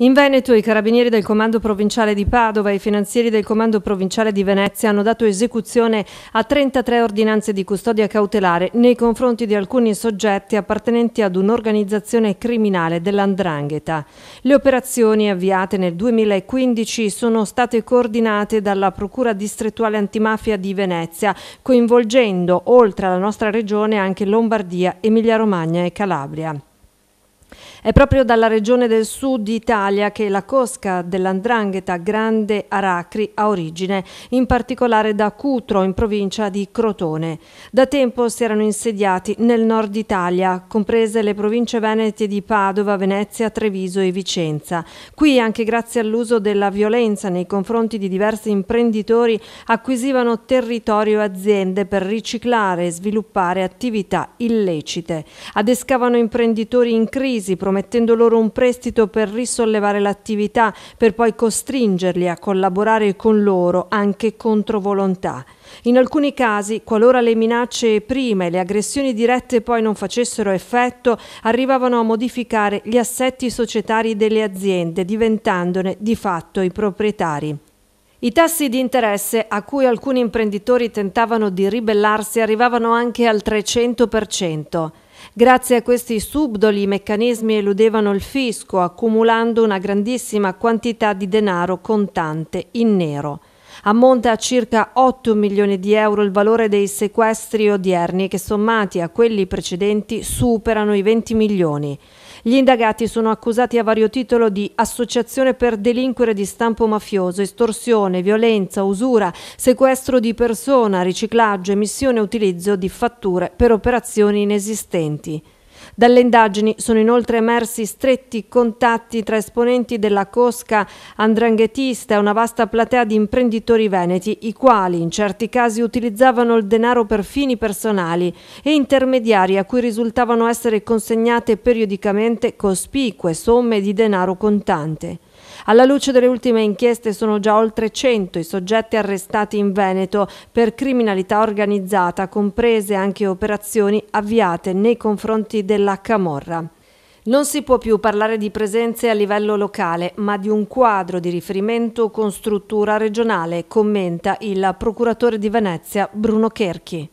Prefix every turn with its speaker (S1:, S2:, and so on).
S1: In Veneto i carabinieri del Comando Provinciale di Padova e i finanzieri del Comando Provinciale di Venezia hanno dato esecuzione a 33 ordinanze di custodia cautelare nei confronti di alcuni soggetti appartenenti ad un'organizzazione criminale dell'Andrangheta. Le operazioni avviate nel 2015 sono state coordinate dalla Procura distrettuale antimafia di Venezia, coinvolgendo oltre alla nostra regione anche Lombardia, Emilia-Romagna e Calabria. È proprio dalla regione del sud Italia che la cosca dell'andrangheta Grande Aracri ha origine, in particolare da Cutro in provincia di Crotone. Da tempo si erano insediati nel nord Italia, comprese le province venete di Padova, Venezia, Treviso e Vicenza. Qui, anche grazie all'uso della violenza nei confronti di diversi imprenditori, acquisivano territorio e aziende per riciclare e sviluppare attività illecite. Adescavano imprenditori in crisi crisi, promettendo loro un prestito per risollevare l'attività, per poi costringerli a collaborare con loro anche contro volontà. In alcuni casi, qualora le minacce prime e le aggressioni dirette poi non facessero effetto, arrivavano a modificare gli assetti societari delle aziende, diventandone di fatto i proprietari. I tassi di interesse a cui alcuni imprenditori tentavano di ribellarsi arrivavano anche al 300%. Grazie a questi subdoli i meccanismi eludevano il fisco, accumulando una grandissima quantità di denaro contante in nero. Ammonta a circa 8 milioni di euro il valore dei sequestri odierni che sommati a quelli precedenti superano i 20 milioni. Gli indagati sono accusati a vario titolo di associazione per delinquere di stampo mafioso, estorsione, violenza, usura, sequestro di persona, riciclaggio, emissione e utilizzo di fatture per operazioni inesistenti. Dalle indagini sono inoltre emersi stretti contatti tra esponenti della cosca andranghetista e una vasta platea di imprenditori veneti, i quali in certi casi utilizzavano il denaro per fini personali e intermediari a cui risultavano essere consegnate periodicamente cospicue somme di denaro contante. Alla luce delle ultime inchieste sono già oltre 100 i soggetti arrestati in Veneto per criminalità organizzata, comprese anche operazioni avviate nei confronti della Camorra. Non si può più parlare di presenze a livello locale, ma di un quadro di riferimento con struttura regionale, commenta il procuratore di Venezia Bruno Cherchi.